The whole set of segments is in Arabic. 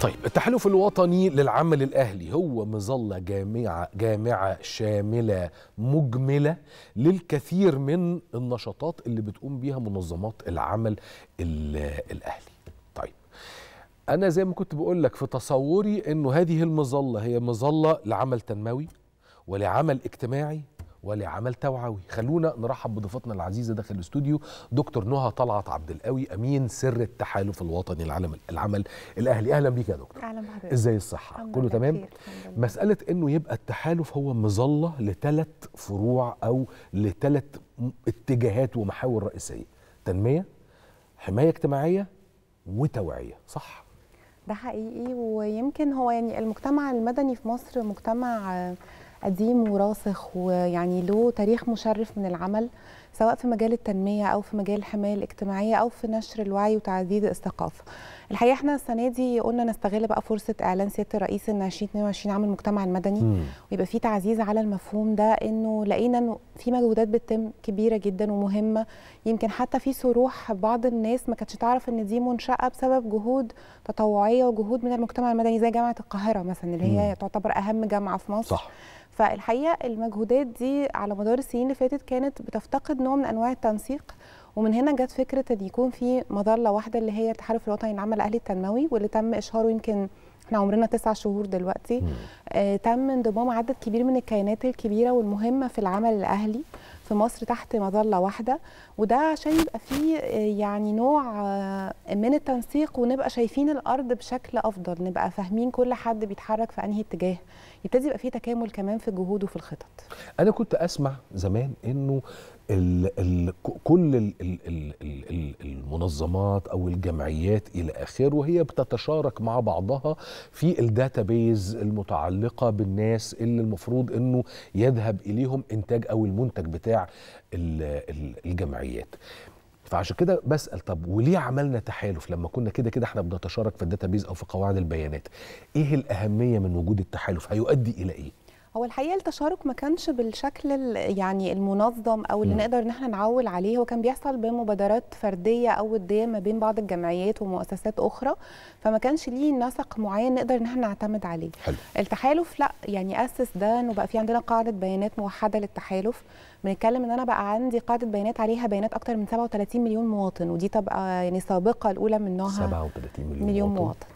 طيب التحالف الوطني للعمل الأهلي هو مظلة جامعة, جامعة شاملة مجملة للكثير من النشاطات اللي بتقوم بيها منظمات العمل الأهلي طيب أنا زي ما كنت بقول لك في تصوري أنه هذه المظلة هي مظلة لعمل تنموي ولعمل اجتماعي ولعمل توعوي خلونا نرحب بضيفتنا العزيزه داخل الاستوديو دكتور نهى طلعت عبد القوي امين سر التحالف الوطني العمل العمل الاهلي اهلا بيك يا دكتور اهلا بحضرتك ازاي الصحه كله تمام مساله انه يبقى التحالف هو مظله لثلاث فروع او لثلاث اتجاهات ومحاور رئيسيه تنميه حمايه اجتماعيه وتوعيه صح ده حقيقي ويمكن هو يعني المجتمع المدني في مصر مجتمع قديم وراسخ ويعني له تاريخ مشرف من العمل سواء في مجال التنميه او في مجال الحمايه الاجتماعيه او في نشر الوعي وتعزيز الثقافه. الحقيقه احنا السنه دي قلنا نستغل بقى فرصه اعلان سياده الرئيس ان 2022 عام المجتمع المدني ويبقى في تعزيز على المفهوم ده انه لقينا انه في مجهودات بتتم كبيره جدا ومهمه يمكن حتى في صروح بعض الناس ما كانتش تعرف ان دي منشاه بسبب جهود تطوعيه وجهود من المجتمع المدني زي جامعه القاهره مثلا اللي هي م. تعتبر اهم جامعه في مصر. صح. فالحقيقه المجهودات دي على مدار السنين اللي فاتت كانت بتفتقد نوع من انواع التنسيق ومن هنا جت فكره ان يكون في مظله واحده اللي هي التحالف الوطني للعمل الاهلي التنموي واللي تم اشهاره يمكن احنا عمرنا تسع شهور دلوقتي آه تم انضمام عدد كبير من الكيانات الكبيره والمهمه في العمل الاهلي في مصر تحت مظله واحده وده عشان يبقى في آه، يعني نوع آه، من التنسيق ونبقى شايفين الارض بشكل افضل نبقى فاهمين كل حد بيتحرك في انهي اتجاه يبتدي يبقى في تكامل كمان في الجهود وفي الخطط انا كنت اسمع زمان انه الـ الـ كل الـ الـ الـ الـ المنظمات او الجمعيات الى اخره وهي بتتشارك مع بعضها في الداتابيز المتعلقه بالناس اللي المفروض انه يذهب اليهم انتاج او المنتج بتاع الجمعيات فعشان كده بسال طب وليه عملنا تحالف لما كنا كده كده احنا بنتشارك في الداتابيز او في قواعد البيانات ايه الاهميه من وجود التحالف هيؤدي الى ايه هو الحقيقه التشارك ما كانش بالشكل يعني المنظم او اللي م. نقدر ان احنا نعول عليه هو كان بيحصل بمبادرات فرديه او وديه ما بين بعض الجمعيات ومؤسسات اخرى فما كانش ليه نسق معين نقدر ان احنا نعتمد عليه حلو. التحالف لا يعني اسس ده انه بقى في عندنا قاعده بيانات موحده للتحالف بنتكلم ان انا بقى عندي قاعده بيانات عليها بيانات اكتر من 37 مليون مواطن ودي تبقى يعني سابقه الاولى من نوعها 37 مليون, مليون مواطن, مواطن.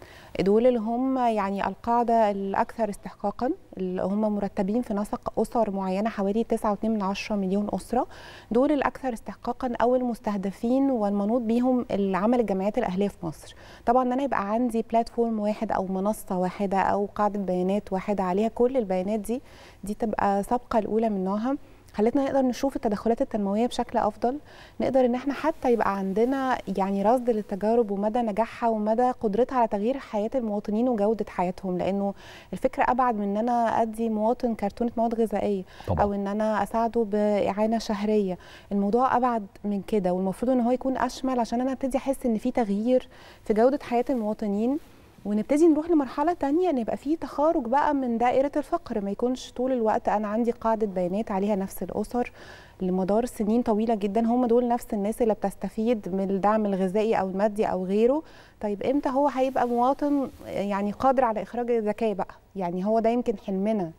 دول اللي هم يعني القاعده الاكثر استحقاقا اللي هم مرتبين في نسق اسر معينه حوالي 9.2 مليون اسره دول الاكثر استحقاقا او المستهدفين والمنوط بيهم العمل الجمعيات الاهليه في مصر طبعا ان انا يبقى عندي بلاتفورم واحد او منصه واحده او قاعده بيانات واحده عليها كل البيانات دي دي تبقى سابقه الاولى من نوعها خلتنا نقدر نشوف التدخلات التنمويه بشكل افضل نقدر ان احنا حتى يبقى عندنا يعني رصد للتجارب ومدى نجاحها ومدى قدرتها على تغيير حياه المواطنين وجوده حياتهم لانه الفكره ابعد من ان انا ادي مواطن كرتونه مواد غذائيه طبعا. او ان انا اساعده باعانه شهريه الموضوع ابعد من كده والمفروض ان هو يكون اشمل عشان انا ابتدي احس ان في تغيير في جوده حياه المواطنين ونبتدي نروح لمرحله تانية ان يبقى في تخارج بقى من دائره الفقر ما يكونش طول الوقت انا عندي قاعده بيانات عليها نفس الاسر لمدار سنين طويله جدا هم دول نفس الناس اللي بتستفيد من الدعم الغذائي او المادي او غيره طيب امتى هو هيبقى مواطن يعني قادر على اخراج الزكاه بقى يعني هو ده يمكن حلمنا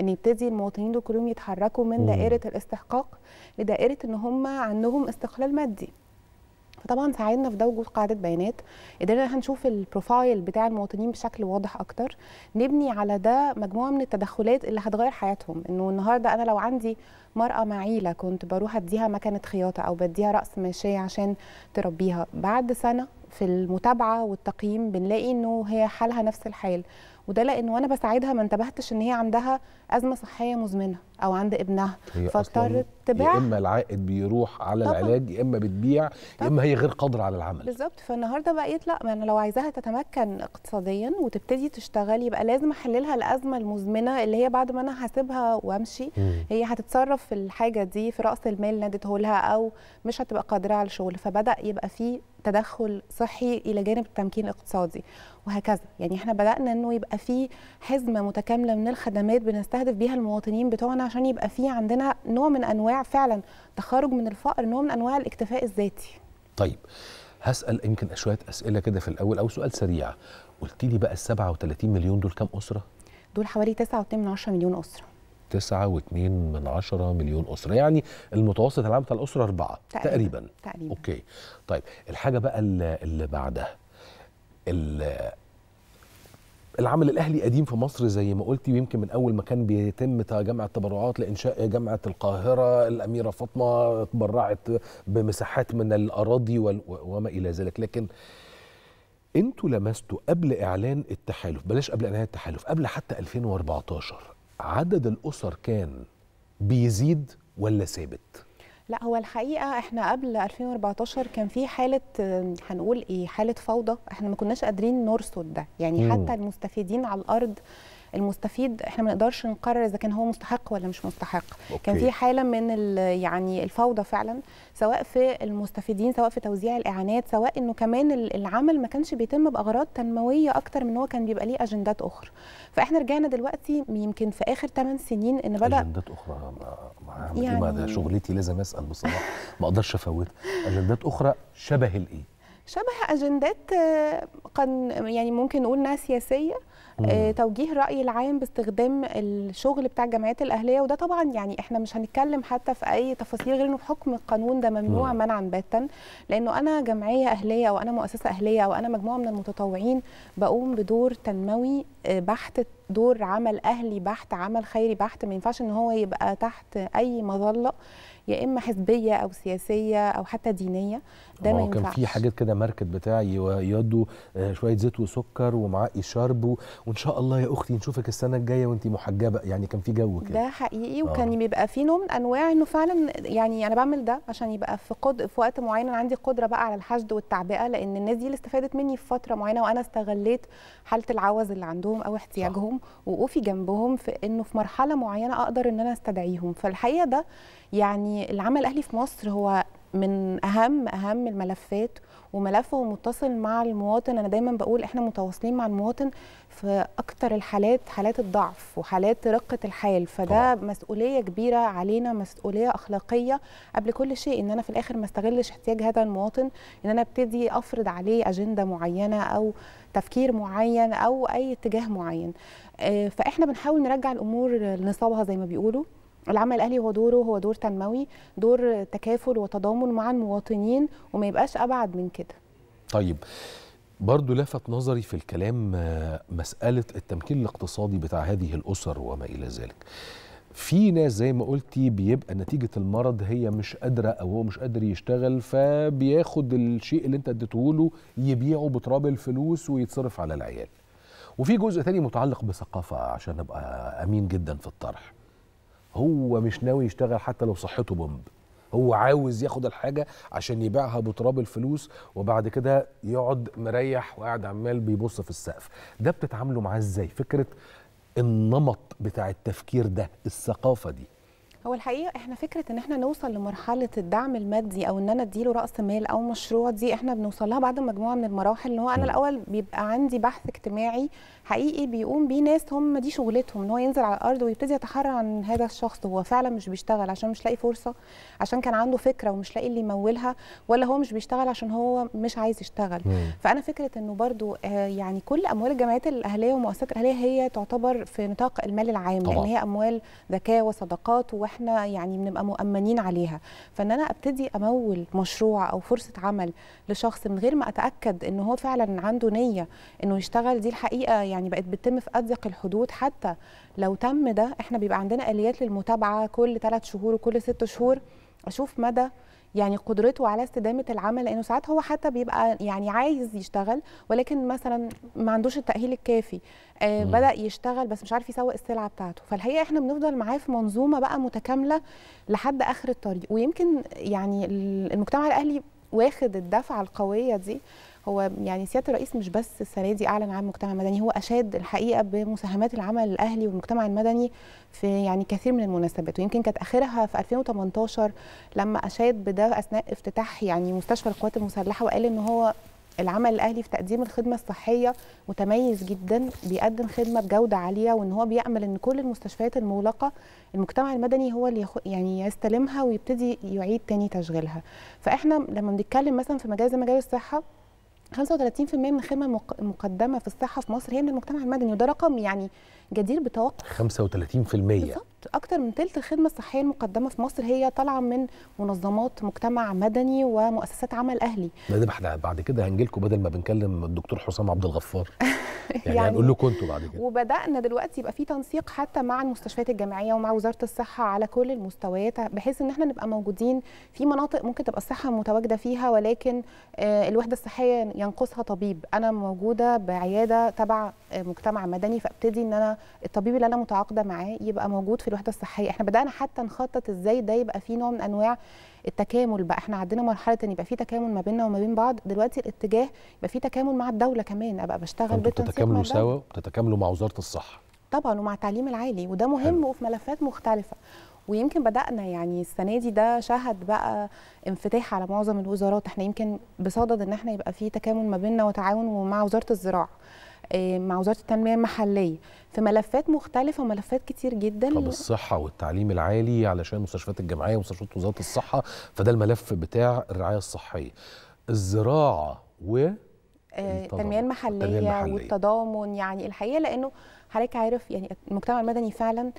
ان يبتدي المواطنين دول كلهم يتحركوا من دائره الاستحقاق لدائره ان هم عندهم استقلال مادي فطبعا ساعدنا في ده وجود قاعده بيانات قدرنا هنشوف البروفايل بتاع المواطنين بشكل واضح اكتر نبني على ده مجموعه من التدخلات اللي هتغير حياتهم انه النهارده انا لو عندي مرأة معيلة كنت بروح أديها مكنة خياطة أو بديها رأس ماشية عشان تربيها بعد سنة في المتابعة والتقييم بنلاقي أنه هي حالها نفس الحال وده لان وانا بساعدها ما انتبهتش ان هي عندها ازمه صحيه مزمنه او عند ابنها فاضطرت تبيع يا اما العائد بيروح على طبعا. العلاج يا اما بتبيع يا اما هي غير قادره على العمل بالظبط فالنهارده بقيت لا يعني لو عايزاها تتمكن اقتصاديا وتبتدي تشتغل يبقى لازم احللها الازمه المزمنه اللي هي بعد ما انا هسيبها وامشي م. هي هتتصرف في الحاجه دي في راس المال اللي لها او مش هتبقى قادره على الشغل فبدا يبقى في تدخل صحي الى جانب التمكين الاقتصادي وهكذا يعني احنا بدانا انه يبقى في حزمه متكامله من الخدمات بنستهدف بيها المواطنين بتوعنا عشان يبقى في عندنا نوع من انواع فعلا تخرج من الفقر نوع من انواع الاكتفاء الذاتي طيب هسال يمكن شويه اسئله كده في الاول او سؤال سريع قلت لي بقى ال 37 مليون دول كام اسره دول حوالي 9.2 مليون اسره 9.2 من عشرة مليون اسره يعني المتوسط العام بتاع الاسره أربعة تقريبا تقريبا, تقريبا. اوكي طيب الحاجه بقى اللي بعدها العمل الاهلي قديم في مصر زي ما قلتي ويمكن من اول ما كان بيتم جمع التبرعات لانشاء جامعه القاهره الاميره فاطمه تبرعت بمساحات من الاراضي وما الى ذلك لكن انتوا لمستوا قبل اعلان التحالف بلاش قبل اعلان التحالف قبل حتى 2014 عدد الاسر كان بيزيد ولا ثابت؟ لا هو الحقيقه احنا قبل 2014 كان في حاله آه، هنقول ايه حاله فوضى احنا ما كناش قادرين نرصد ده يعني مم. حتى المستفيدين على الارض المستفيد احنا ما نقدرش نقرر اذا كان هو مستحق ولا مش مستحق أوكي. كان في حاله من يعني الفوضى فعلا سواء في المستفيدين سواء في توزيع الاعانات سواء انه كمان العمل ما كانش بيتم باغراض تنمويه اكتر من هو كان بيبقى ليه اجندات اخرى فاحنا رجعنا دلوقتي يمكن في اخر 8 سنين ان بدا اجندات اخرى يعني ده شغلتي لازم اسال بصراحه ما اقدرش افوتها اجندات اخرى شبه الايه شبه اجندات آه، قد يعني ممكن نقول انها سياسيه آه، توجيه الراي العام باستخدام الشغل بتاع الجمعيات الاهليه وده طبعا يعني احنا مش هنتكلم حتى في اي تفاصيل غير انه بحكم القانون ده ممنوع منعا باتا لانه انا جمعيه اهليه او انا مؤسسه اهليه او انا مجموعه من المتطوعين بقوم بدور تنموي بحت دور عمل اهلي بحت عمل خيري بحت ما ينفعش ان هو يبقى تحت اي مظله يا اما حزبيه او سياسيه او حتى دينيه ده ما ينفعش كان في حاجات كده ماركت بتاعي يدوا آه، شويه زيت وسكر ومعقي شرب وان شاء الله يا اختي نشوفك السنه الجايه وانت محجبه يعني كان في جو كده ده حقيقي آه. وكان آه. بيبقى في نوع من انواع انه فعلا يعني انا بعمل ده عشان يبقى في قد في وقت معين انا عندي قدره بقى على الحشد والتعبئه لان الناس دي اللي استفادت مني في فتره معينه وانا استغليت حاله العوز اللي عندهم ظروفهم او احتياجهم واوفي جنبهم في انه في مرحله معينه اقدر ان انا استدعيهم فالحقيقه ده يعني العمل الاهلي في مصر هو من اهم اهم الملفات وملفه متصل مع المواطن انا دايما بقول احنا متواصلين مع المواطن في اكتر الحالات حالات الضعف وحالات رقه الحال فده طبعا. مسؤوليه كبيره علينا مسؤوليه اخلاقيه قبل كل شيء ان انا في الاخر ما استغلش احتياج هذا المواطن ان انا ابتدي افرض عليه اجنده معينه او تفكير معين او اي اتجاه معين آه، فاحنا بنحاول نرجع الامور لنصابها زي ما بيقولوا العمل الاهلي هو دوره هو دور تنموي دور تكافل وتضامن مع المواطنين وما يبقاش ابعد من كده طيب برضو لفت نظري في الكلام آه، مسألة التمكين الاقتصادي بتاع هذه الأسر وما إلى ذلك في ناس زي ما قلتي بيبقى نتيجة المرض هي مش قادرة أو هو مش قادر يشتغل فبياخد الشيء اللي أنت اديتهوله يبيعه بتراب الفلوس ويتصرف على العيال وفي جزء تاني متعلق بثقافة عشان أبقى أمين جدا في الطرح هو مش ناوي يشتغل حتى لو صحته بومب هو عاوز ياخد الحاجه عشان يبيعها بتراب الفلوس وبعد كده يقعد مريح وقاعد عمال بيبص في السقف ده بتتعاملوا معاه ازاي فكره النمط بتاع التفكير ده الثقافه دي هو الحقيقه احنا فكره ان احنا نوصل لمرحله الدعم المادي او ان انا اديله راس مال او مشروع دي احنا بنوصل لها بعد مجموعه من المراحل اللي هو انا الاول بيبقى عندي بحث اجتماعي حقيقي بيقوم بيه ناس هم دي شغلتهم ان هو ينزل على الارض ويبتدي يتحرى عن هذا الشخص هو فعلا مش بيشتغل عشان مش لاقي فرصه عشان كان عنده فكره ومش لاقي اللي يمولها ولا هو مش بيشتغل عشان هو مش عايز يشتغل مم. فانا فكره انه برضو آه، يعني كل اموال الجمعيات الاهليه والمؤسسات الاهليه هي تعتبر في نطاق المال العام يعني طبعا. لان هي اموال زكاه وصدقات واحنا يعني بنبقى مؤمنين عليها فان انا ابتدي امول مشروع او فرصه عمل لشخص من غير ما اتاكد ان هو فعلا عنده نيه انه يشتغل دي الحقيقه يعني بقت بتتم في اضيق الحدود حتى لو تم ده احنا بيبقى عندنا اليات للمتابعه كل ثلاث شهور وكل ست شهور اشوف مدى يعني قدرته على استدامه العمل لانه ساعات هو حتى بيبقى يعني عايز يشتغل ولكن مثلا ما عندوش التاهيل الكافي آه بدا يشتغل بس مش عارف يسوق السلعه بتاعته فالحقيقه احنا بنفضل معاه في منظومه بقى متكامله لحد اخر الطريق ويمكن يعني المجتمع الاهلي واخد الدفعه القويه دي هو يعني سياده الرئيس مش بس السنه دي اعلن عن مجتمع مدني هو اشاد الحقيقه بمساهمات العمل الاهلي والمجتمع المدني في يعني كثير من المناسبات ويمكن كانت اخرها في 2018 لما اشاد بده اثناء افتتاح يعني مستشفى القوات المسلحه وقال ان هو العمل الاهلي في تقديم الخدمه الصحيه متميز جدا بيقدم خدمه بجوده عاليه وان هو بيامل ان كل المستشفيات المغلقه المجتمع المدني هو اللي يعني يستلمها ويبتدي يعيد تاني تشغيلها فاحنا لما بنتكلم مثلا في مجال زي مجال الصحه 35% من الخدمه المقدمه في الصحه في مصر هي من المجتمع المدني وده رقم يعني جدير بتوقع 35% بالظبط اكتر من ثلث الخدمه الصحيه المقدمه في مصر هي طالعه من منظمات مجتمع مدني ومؤسسات عمل اهلي ده احنا بعد كده هنجي لكم بدل ما بنكلم الدكتور حسام عبد الغفار يعني, يعني هنقول لكم انتوا بعد كده وبدانا دلوقتي يبقى في تنسيق حتى مع المستشفيات الجامعيه ومع وزاره الصحه على كل المستويات بحيث ان احنا نبقى موجودين في مناطق ممكن تبقى الصحه متواجده فيها ولكن آه، الوحده الصحيه ينقصها طبيب انا موجوده بعياده تبع مجتمع مدني فابتدي ان انا الطبيب اللي انا متعاقده معاه يبقى موجود في الوحده الصحيه احنا بدانا حتى نخطط ازاي ده يبقى فيه نوع من انواع التكامل بقى احنا عدينا مرحله ان يبقى في تكامل ما بيننا وما بين بعض دلوقتي الاتجاه يبقى في تكامل مع الدوله كمان ابقى بشتغل بتتكاملوا سوا وتتكاملوا مع وزاره الصحه طبعا ومع التعليم العالي وده مهم حلو. وفي ملفات مختلفه ويمكن بدأنا يعني السنة دي ده شهد بقى انفتاح على معظم الوزارات احنا يمكن بصدد ان احنا يبقى في تكامل ما بيننا وتعاون ومع وزارة الزراعة آه، مع وزاره التنميه المحليه في ملفات مختلفه وملفات كتير جدا طب الصحه والتعليم العالي علشان المستشفيات الجامعيه ومستشفيات وزاره الصحه فده الملف بتاع الرعايه الصحيه الزراعه و آه، التنميه المحليه, المحلية. والتضامن يعني الحقيقه لانه حضرتك عارف يعني المجتمع المدني فعلا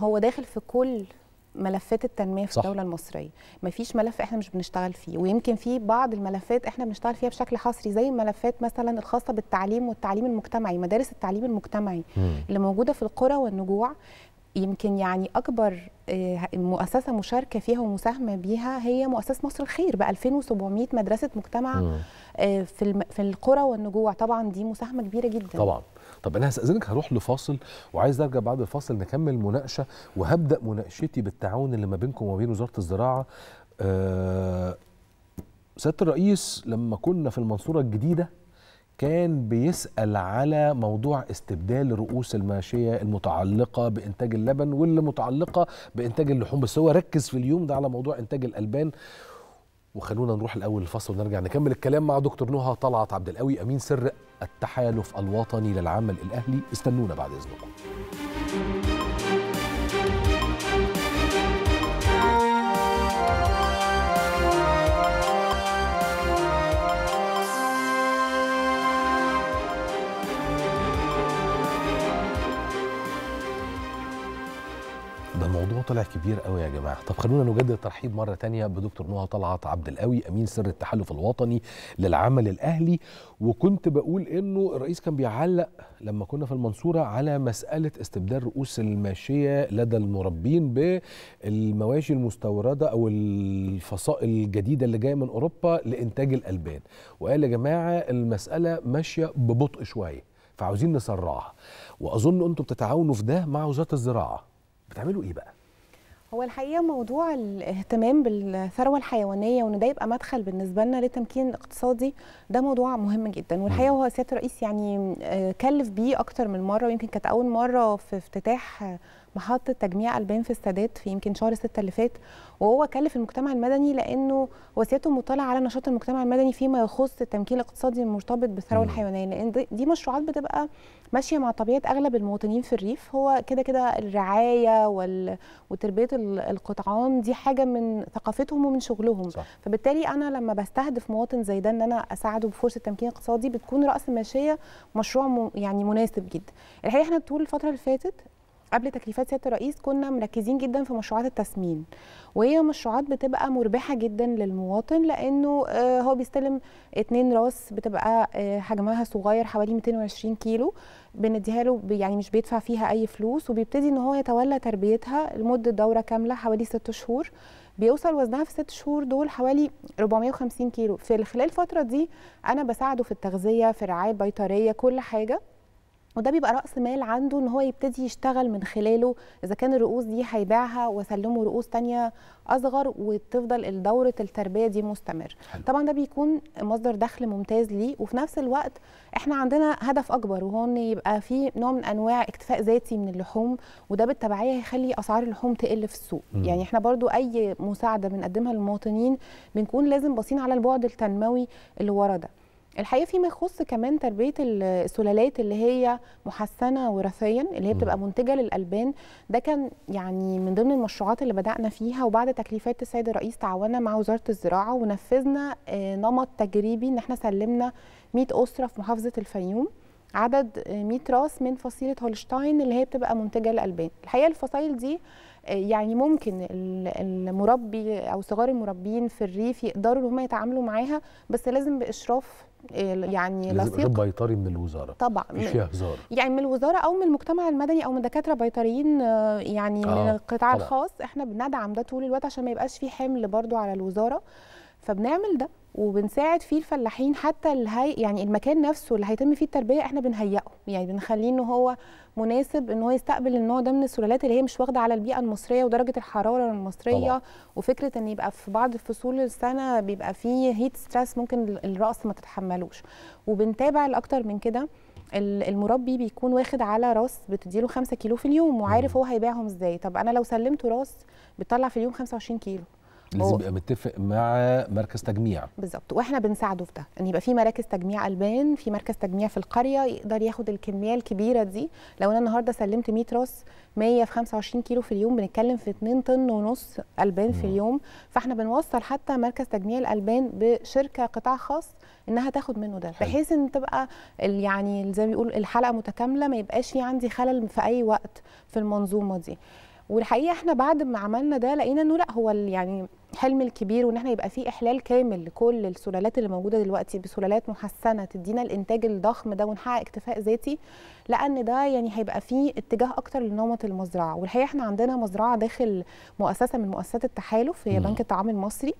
هو داخل في كل ملفات التنميه في صح. الدوله المصريه ما فيش ملف احنا مش بنشتغل فيه ويمكن في بعض الملفات احنا بنشتغل فيها بشكل حصري زي الملفات مثلا الخاصه بالتعليم والتعليم المجتمعي مدارس التعليم المجتمعي م. اللي موجوده في القرى والنجوع يمكن يعني اكبر آه، مؤسسه مشاركه فيها ومساهمه بيها هي مؤسسه مصر الخير ب 2700 مدرسه مجتمع آه، في في القرى والنجوع طبعا دي مساهمه كبيره جدا طبعا طب انا هستاذنك هروح لفاصل وعايز ارجع بعد الفاصل نكمل مناقشه وهبدا مناقشتي بالتعاون اللي ما بينكم وما بين وزاره الزراعه أه سياده الرئيس لما كنا في المنصوره الجديده كان بيسأل على موضوع استبدال رؤوس الماشية المتعلقة بإنتاج اللبن واللي متعلقة بإنتاج اللحوم بس هو ركز في اليوم ده على موضوع إنتاج الألبان وخلونا نروح الاول الفصل ونرجع نكمل الكلام مع دكتور نهى طلعت عبد القوي امين سر التحالف الوطني للعمل الاهلي استنونا بعد اذنكم طلع كبير قوي يا جماعه طب خلونا نجدد الترحيب مره تانية بدكتور نهى طلعت عبد القوي امين سر التحالف الوطني للعمل الاهلي وكنت بقول انه الرئيس كان بيعلق لما كنا في المنصوره على مساله استبدال رؤوس الماشيه لدى المربين بالمواشي المستورده او الفصائل الجديده اللي جايه من اوروبا لانتاج الالبان وقال يا جماعه المساله ماشيه ببطء شويه فعاوزين نسرعها واظن انتم بتتعاونوا في ده مع وزاره الزراعه بتعملوا ايه بقى هو الحقيقه موضوع الاهتمام بالثروه الحيوانيه وان ده يبقى مدخل بالنسبه لنا لتمكين اقتصادي ده موضوع مهم جدا والحقيقه هو سياده الرئيس يعني آه، كلف بيه اكتر من مره ويمكن كانت اول مره في افتتاح محطه تجميع البان في السادات في يمكن شهر 6 اللي فات وهو كلف المجتمع المدني لانه وسياته مطلعه على نشاط المجتمع المدني فيما يخص التمكين الاقتصادي المرتبط بالثروه الحيوانيه لان دي مشروعات بتبقى ماشيه مع طبيعه اغلب المواطنين في الريف هو كده كده الرعايه وال... وتربيه القطعان دي حاجه من ثقافتهم ومن شغلهم صح. فبالتالي انا لما بستهدف مواطن زي ده ان انا اساعده بفرصه تمكين اقتصادي بتكون راس ماشيه مشروع م... يعني مناسب جدا الحقيقه احنا طول الفتره اللي فاتت قبل تكليفات سياده الرئيس كنا مركزين جدا في مشروعات التسمين وهي مشروعات بتبقى مربحه جدا للمواطن لانه آه، هو بيستلم اتنين راس بتبقى آه، حجمها صغير حوالي 220 كيلو بنديها له يعني مش بيدفع فيها اي فلوس وبيبتدي ان هو يتولى تربيتها لمده دوره كامله حوالي ست شهور بيوصل وزنها في ست شهور دول حوالي 450 كيلو في خلال الفتره دي انا بساعده في التغذيه في الرعايه البيطريه كل حاجه وده بيبقى راس مال عنده ان هو يبتدي يشتغل من خلاله اذا كان الرؤوس دي هيبيعها وسلمه رؤوس تانية اصغر وتفضل دوره التربيه دي مستمر حلو. طبعا ده بيكون مصدر دخل ممتاز ليه وفي نفس الوقت احنا عندنا هدف اكبر وهو ان يبقى في نوع من انواع اكتفاء ذاتي من اللحوم وده بالتبعيه هيخلي اسعار اللحوم تقل في السوق م. يعني احنا برضو اي مساعده بنقدمها للمواطنين بنكون لازم باصين على البعد التنموي اللي ورا ده الحقيقه فيما يخص كمان تربيه السلالات اللي هي محسنه وراثيا اللي هي بتبقى منتجه للالبان ده كان يعني من ضمن المشروعات اللي بدانا فيها وبعد تكليفات السيد الرئيس تعاوننا مع وزاره الزراعه ونفذنا آه، نمط تجريبي ان احنا سلمنا 100 اسره في محافظه الفيوم عدد 100 آه، راس من فصيله هولشتاين اللي هي بتبقى منتجه للالبان الحقيقه الفصائل دي آه، يعني ممكن المربي او صغار المربين في الريف يقدروا ان هم يتعاملوا معاها بس لازم باشراف يعني لصيق بيطري من الوزاره طبعا مش فيها هزار يعني من الوزاره او من المجتمع المدني او من دكاتره بيطريين آه، يعني آه. من القطاع طبعا. الخاص احنا بندعم ده طول الوقت عشان ما يبقاش في حمل برضو على الوزاره فبنعمل ده وبنساعد فيه الفلاحين حتى الهي... يعني المكان نفسه اللي هيتم فيه التربيه احنا بنهيئه يعني بنخليه ان هو مناسب ان هو يستقبل النوع ده من السلالات اللي هي مش واخده على البيئه المصريه ودرجه الحراره المصريه طبعا. وفكره ان يبقى في بعض فصول السنه بيبقى فيه هيت ستريس ممكن الراس ما تتحملوش وبنتابع الاكتر من كده المربي بيكون واخد على راس بتديله 5 كيلو في اليوم وعارف هو هيبيعهم ازاي طب انا لو سلمته راس بتطلع في اليوم 25 كيلو لازم يبقى متفق مع مركز تجميع بالظبط واحنا بنساعده في ده ان يبقى في مراكز تجميع البان في مركز تجميع في القريه يقدر ياخد الكميه الكبيره دي لو انا النهارده سلمت 100 راس 100 في 25 كيلو في اليوم بنتكلم في 2 طن ونص البان في اليوم فاحنا بنوصل حتى مركز تجميع الالبان بشركه قطاع خاص انها تاخد منه ده بحيث ان تبقى يعني زي ما بيقولوا الحلقه متكامله ما يبقاش في عندي خلل في اي وقت في المنظومه دي والحقيقه احنا بعد ما عملنا ده لقينا انه لا هو يعني الحلم الكبير وان احنا يبقى في احلال كامل لكل السلالات اللي موجوده دلوقتي بسلالات محسنه تدينا الانتاج الضخم ده ونحقق اكتفاء ذاتي لان ده يعني هيبقى فيه اتجاه اكتر لنمط المزرعه والحقيقه احنا عندنا مزرعه داخل مؤسسه من مؤسسات التحالف هي بنك الطعام المصري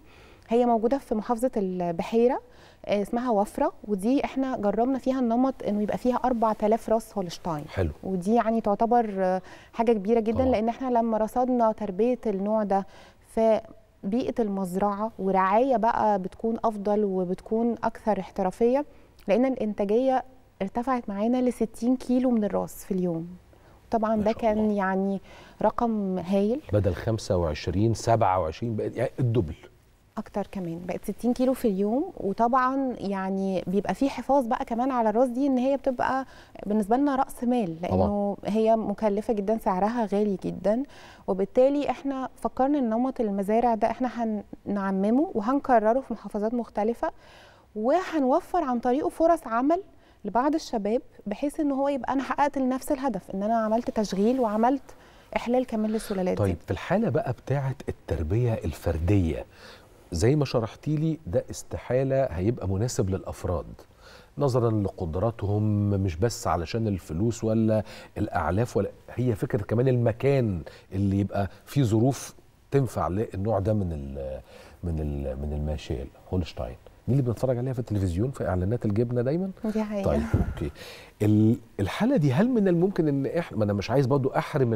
هي موجوده في محافظه البحيره آه، اسمها وفره ودي احنا جربنا فيها النمط انه يبقى فيها 4000 راس هولشتاين حلو ودي يعني تعتبر آه، حاجه كبيره جدا طبعا. لان احنا لما رصدنا تربيه النوع ده في بيئه المزرعه ورعايه بقى بتكون افضل وبتكون اكثر احترافيه لان الانتاجيه ارتفعت معانا ل 60 كيلو من الراس في اليوم طبعا ده كان الله. يعني رقم هايل بدل 25 27 بقت يعني الدبل اكتر كمان بقت 60 كيلو في اليوم وطبعا يعني بيبقى في حفاظ بقى كمان على الراس دي ان هي بتبقى بالنسبه لنا راس مال لانه هي مكلفه جدا سعرها غالي جدا وبالتالي احنا فكرنا ان نمط المزارع ده احنا هنعممه وهنكرره في محافظات مختلفه وهنوفر عن طريقه فرص عمل لبعض الشباب بحيث ان هو يبقى انا حققت لنفس الهدف ان انا عملت تشغيل وعملت احلال كمان للسلالات طيب دي. في الحاله بقى بتاعه التربيه الفرديه زي ما شرحتي لي ده استحاله هيبقى مناسب للافراد نظرا لقدراتهم مش بس علشان الفلوس ولا الاعلاف ولا هي فكره كمان المكان اللي يبقى فيه ظروف تنفع للنوع ده من الـ من الـ من الماشيه هولشتاين دي اللي بنتفرج عليها في التلفزيون في اعلانات الجبنه دايما دي حقيقة. طيب اوكي الحاله دي هل من الممكن ان احنا ما انا مش عايز برضو احرم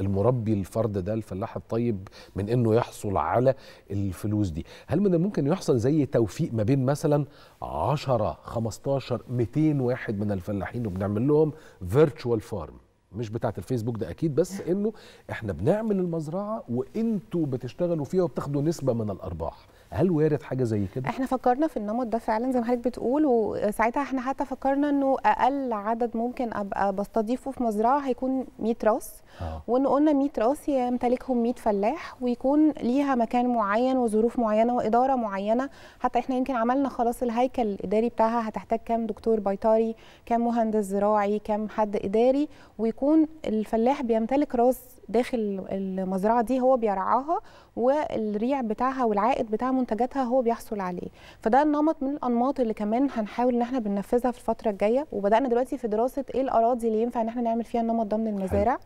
المربي الفرد ده الفلاح الطيب من انه يحصل على الفلوس دي هل من الممكن يحصل زي توفيق ما بين مثلا 10 15 200 واحد من الفلاحين وبنعمل لهم فيرتشوال فارم مش بتاعه الفيسبوك ده اكيد بس انه احنا بنعمل المزرعه وانتوا بتشتغلوا فيها وبتاخدوا نسبه من الارباح هل وارد حاجه زي كده احنا فكرنا في النمط ده فعلا زي ما حضرتك بتقول وساعتها احنا حتى فكرنا انه اقل عدد ممكن ابقى بستضيفه في مزرعه هيكون 100 راس آه. وان قلنا 100 راس يمتلكهم 100 فلاح ويكون ليها مكان معين وظروف معينه واداره معينه حتى احنا يمكن عملنا خلاص الهيكل الاداري بتاعها هتحتاج كام دكتور بيطري كام مهندس زراعي كام حد اداري ويكون الفلاح بيمتلك راس داخل المزرعه دي هو بيرعاها والريع بتاعها والعائد بتاع منتجاتها هو بيحصل عليه فده نمط من الانماط اللي كمان هنحاول ان احنا بننفذها في الفتره الجايه وبدانا دلوقتي في دراسه ايه الاراضي اللي ينفع ان احنا نعمل فيها النمط ده من المزارع حل.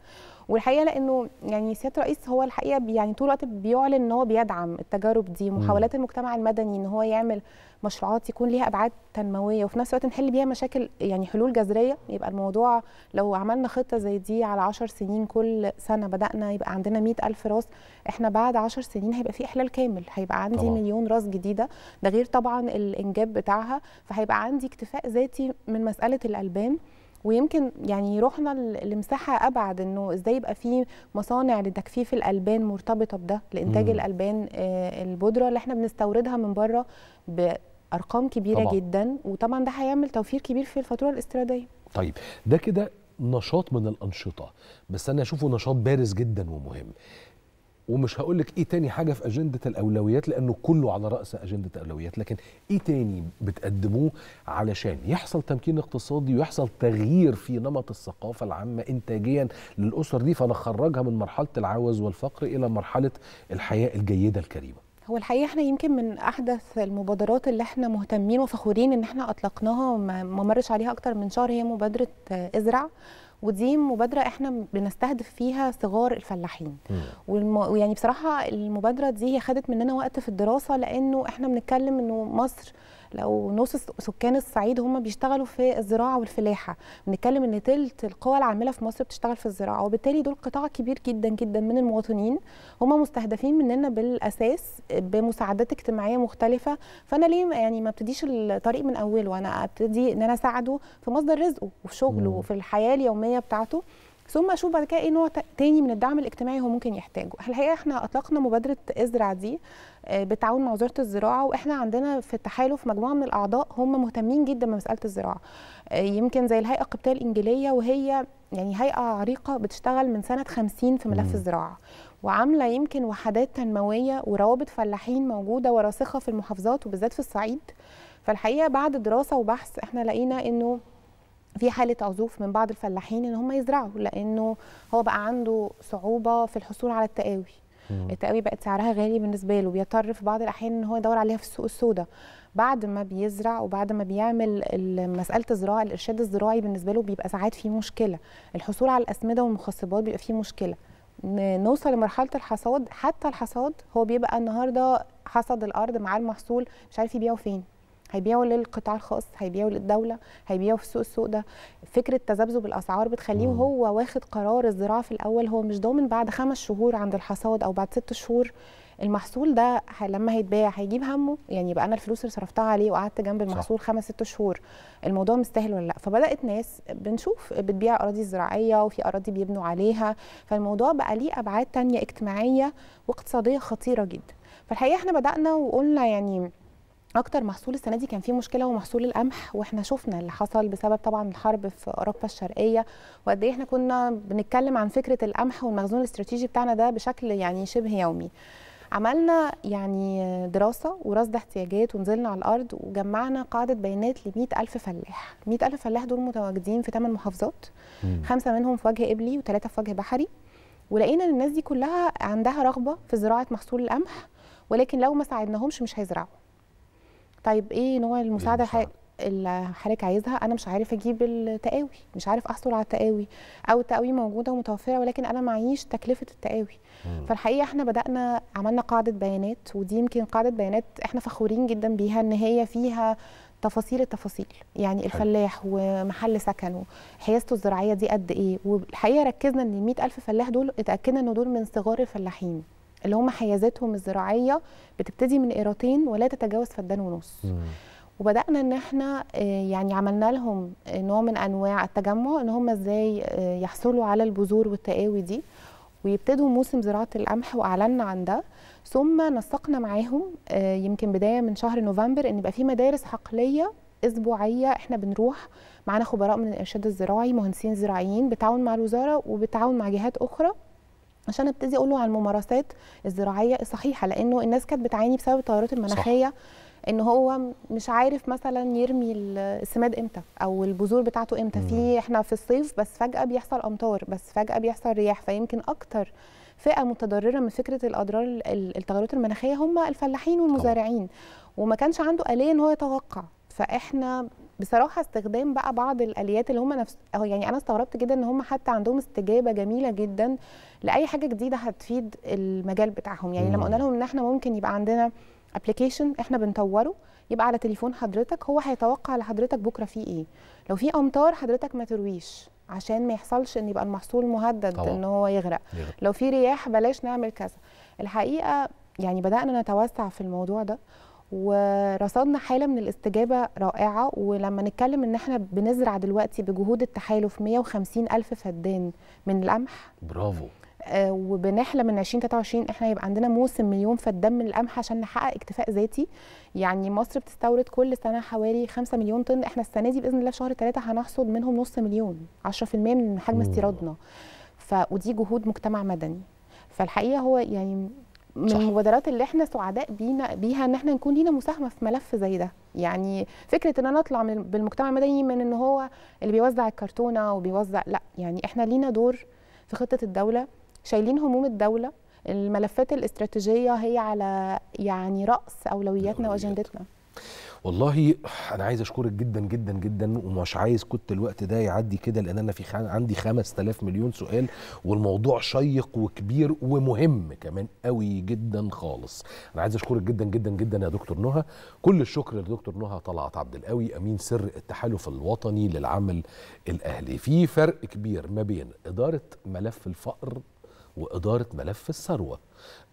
والحقيقه لانه يعني سياده الرئيس هو الحقيقه يعني طول الوقت بيعلن ان هو بيدعم التجارب دي محاولات المجتمع المدني ان هو يعمل مشروعات يكون ليها ابعاد تنمويه وفي نفس الوقت نحل بيها مشاكل يعني حلول جذريه يبقى الموضوع لو عملنا خطه زي دي على 10 سنين كل سنه بدانا يبقى عندنا 100000 راس احنا بعد 10 سنين هيبقى في احلال كامل هيبقى عندي طبعا. مليون راس جديده ده غير طبعا الانجاب بتاعها فهيبقى عندي اكتفاء ذاتي من مساله الالبان ويمكن يعني رحنا لمساحه ابعد انه ازاي يبقى في مصانع لتجفيف الالبان مرتبطه بده لانتاج مم. الالبان آه، البودره اللي احنا بنستوردها من بره بارقام كبيره طبعا. جدا وطبعا ده هيعمل توفير كبير في الفاتوره الاستيراديه طيب ده كده نشاط من الانشطه بس انا اشوفه نشاط بارز جدا ومهم ومش هقول لك ايه تاني حاجه في اجنده الاولويات لانه كله على راس اجنده الاولويات لكن ايه تاني بتقدموه علشان يحصل تمكين اقتصادي ويحصل تغيير في نمط الثقافه العامه انتاجيا للاسر دي فنخرجها من مرحله العوز والفقر الى مرحله الحياه الجيده الكريمه هو الحقيقه احنا يمكن من احدث المبادرات اللي احنا مهتمين وفخورين ان احنا اطلقناها ما مرش عليها اكتر من شهر هي مبادره ازرع ودي مبادره احنا بنستهدف فيها صغار الفلاحين والم... ويعني بصراحه المبادره دي هي خدت مننا وقت في الدراسه لانه احنا بنتكلم انه مصر لو نص سكان الصعيد هم بيشتغلوا في الزراعه والفلاحه بنتكلم ان تلت القوى العامله في مصر بتشتغل في الزراعه وبالتالي دول قطاع كبير جدا جدا من المواطنين هم مستهدفين مننا بالاساس بمساعدات اجتماعيه مختلفه فانا ليه يعني ما ابتديش الطريق من اوله انا ابتدي ان انا اساعده في مصدر رزقه وفي شغله وفي الحياه اليوميه بتاعته ثم اشوف بعد كده ايه نوع تاني من الدعم الاجتماعي هو ممكن يحتاجه الحقيقه احنا اطلقنا مبادره ازرع دي آه، بالتعاون مع وزاره الزراعه واحنا عندنا في التحالف مجموعه من الاعضاء هم مهتمين جدا بمساله الزراعه آه، يمكن زي الهيئه القبطيه الانجيليه وهي يعني هيئه عريقه بتشتغل من سنه 50 في ملف الزراعه وعامله يمكن وحدات تنمويه وروابط فلاحين موجوده وراسخه في المحافظات وبالذات في الصعيد فالحقيقه بعد دراسه وبحث احنا لقينا انه في حاله عزوف من بعض الفلاحين ان هم يزرعوا لانه هو بقى عنده صعوبه في الحصول على التقاوي التقاوي بقت سعرها غالي بالنسبه له بيضطر في بعض الاحيان ان هو يدور عليها في السوق السوداء بعد ما بيزرع وبعد ما بيعمل مساله الزراعه الارشاد الزراعي بالنسبه له بيبقى ساعات فيه مشكله الحصول على الاسمده والمخصبات بيبقى فيه مشكله نوصل لمرحله الحصاد حتى الحصاد هو بيبقى النهارده حصد الارض مع المحصول مش عارف يبيعه فين هيبيعوا للقطاع الخاص هيبيعوا للدوله هيبيعوا في سوق السوق ده فكره تذبذب الاسعار بتخليه مم. هو واخد قرار الزراعه في الاول هو مش ضامن بعد خمس شهور عند الحصاد او بعد ست شهور المحصول ده لما هيتباع هيجيب همه يعني يبقى انا الفلوس اللي صرفتها عليه وقعدت جنب المحصول صح. خمس ست شهور الموضوع مستاهل ولا لا فبدات ناس بنشوف بتبيع اراضي زراعيه وفي اراضي بيبنوا عليها فالموضوع بقى ليه ابعاد تانية اجتماعيه واقتصاديه خطيره جدا فالحقيقه احنا بدانا وقلنا يعني اكتر محصول السنه دي كان فيه مشكله هو محصول القمح واحنا شفنا اللي حصل بسبب طبعا الحرب في اوروبا الشرقيه وقد ايه احنا كنا بنتكلم عن فكره القمح والمخزون الاستراتيجي بتاعنا ده بشكل يعني شبه يومي عملنا يعني دراسه ورصد احتياجات ونزلنا على الارض وجمعنا قاعده بيانات ل ألف فلاح 100 ألف فلاح دول متواجدين في 8 محافظات مم. خمسه منهم في وجه قبلي وثلاثه في وجه بحري ولقينا ان الناس دي كلها عندها رغبه في زراعه محصول القمح ولكن لو ما ساعدناهمش مش هيزرعوا طيب ايه نوع المساعده إيه اللي حضرتك عايزها انا مش عارف اجيب التقاوي مش عارف احصل على التقاوي او التقاوي موجوده ومتوفره ولكن انا معيش تكلفه التقاوي مم. فالحقيقه احنا بدانا عملنا قاعده بيانات ودي يمكن قاعده بيانات احنا فخورين جدا بيها ان هي فيها تفاصيل التفاصيل يعني الفلاح ومحل سكنه حيازته الزراعيه دي قد ايه والحقيقه ركزنا ان ال 100000 فلاح دول اتاكدنا ان دول من صغار الفلاحين اللي هم حيازاتهم الزراعيه بتبتدي من قيراطين ولا تتجاوز فدان ونص مم. وبدانا ان احنا آه، يعني عملنا لهم آه، نوع من انواع التجمع ان هم ازاي آه، يحصلوا على البذور والتقاوي دي ويبتدوا موسم زراعه القمح واعلنا عن ده ثم نسقنا معاهم يمكن بدايه من شهر نوفمبر ان يبقى في مدارس حقليه اسبوعيه احنا بنروح معانا خبراء من الارشاد الزراعي مهندسين زراعيين بتعاون مع الوزاره وبتعاون مع جهات اخرى عشان ابتدي اقول له على الممارسات الزراعيه الصحيحه لانه الناس كانت بتعاني بسبب التغيرات المناخيه صح. ان هو مش عارف مثلا يرمي السماد امتى او البذور بتاعته امتى في احنا في الصيف بس فجاه بيحصل امطار بس فجاه بيحصل رياح فيمكن اكتر فئه متضرره من فكره الاضرار التغيرات المناخيه هم الفلاحين والمزارعين وما كانش عنده اليه ان هو يتوقع فاحنا بصراحه استخدام بقى بعض الاليات اللي هم نفس يعني انا استغربت جدا ان هم حتى عندهم استجابه جميله جدا لاي حاجه جديده هتفيد المجال بتاعهم يعني مم. لما قلنا لهم ان احنا ممكن يبقى عندنا ابلكيشن احنا بنطوره يبقى على تليفون حضرتك هو هيتوقع لحضرتك بكره فيه ايه لو في امطار حضرتك ما ترويش عشان ما يحصلش ان يبقى المحصول مهدد طبعا. ان هو يغرق, يغرق. لو في رياح بلاش نعمل كذا الحقيقه يعني بدانا نتوسع في الموضوع ده ورصدنا حاله من الاستجابه رائعه ولما نتكلم ان احنا بنزرع دلوقتي بجهود التحالف 150 الف فدان من القمح برافو آه، وبنحلم ان 2023 احنا يبقى عندنا موسم مليون فدان من القمح عشان نحقق اكتفاء ذاتي يعني مصر بتستورد كل سنه حوالي 5 مليون طن احنا السنه دي باذن الله في شهر 3 هنحصد منهم نص مليون 10% من حجم استيرادنا ف... ودي جهود مجتمع مدني فالحقيقه هو يعني من صح. المبادرات اللي احنا سعداء بينا بيها ان احنا نكون لينا مساهمه في ملف زي ده يعني فكره ان انا اطلع من بالمجتمع المدني من ان هو اللي بيوزع الكرتونه وبيوزع لا يعني احنا لينا دور في خطه الدوله شايلين هموم الدوله الملفات الاستراتيجيه هي على يعني راس اولوياتنا واجندتنا والله انا عايز اشكرك جدا جدا جدا ومش عايز كنت الوقت ده يعدي كده لان انا في عندي 5000 مليون سؤال والموضوع شيق وكبير ومهم كمان قوي جدا خالص انا عايز اشكرك جدا جدا جدا يا دكتور نهى كل الشكر لدكتور نهى طلعت عبد القوي امين سر التحالف الوطني للعمل الاهلي في فرق كبير ما بين اداره ملف الفقر واداره ملف الثروه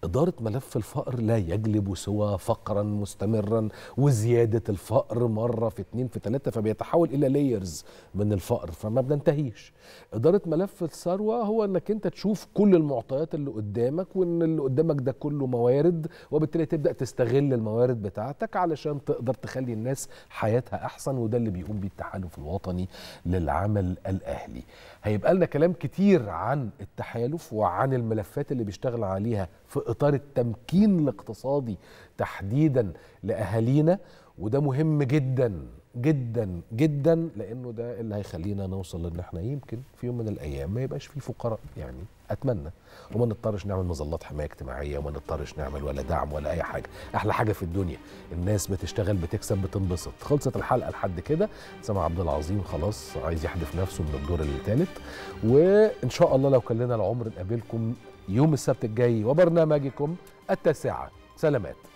إدارة ملف الفقر لا يجلب سوى فقرا مستمرا وزيادة الفقر مرة في اتنين في تلاتة فبيتحول إلى ليرز من الفقر فما بننتهيش إدارة ملف الثروة هو أنك أنت تشوف كل المعطيات اللي قدامك وأن اللي قدامك ده كله موارد وبالتالي تبدأ تستغل الموارد بتاعتك علشان تقدر تخلي الناس حياتها أحسن وده اللي بيقوم بيه التحالف الوطني للعمل الأهلي هيبقى لنا كلام كتير عن التحالف وعن الملفات اللي بيشتغل عليها في اطار التمكين الاقتصادي تحديدا لاهالينا وده مهم جدا جدا جدا لانه ده اللي هيخلينا نوصل ان احنا يمكن في يوم من الايام ما يبقاش في فقراء يعني اتمنى وما نضطرش نعمل مظلات حمايه اجتماعيه وما نضطرش نعمل ولا دعم ولا اي حاجه احلى حاجه في الدنيا الناس بتشتغل بتكسب بتنبسط خلصت الحلقه لحد كده سامع عبد العظيم خلاص عايز يحدف نفسه من الدور الثالث وان شاء الله لو كان لنا العمر نقابلكم يوم السبت الجاي وبرنامجكم التاسعة سلامات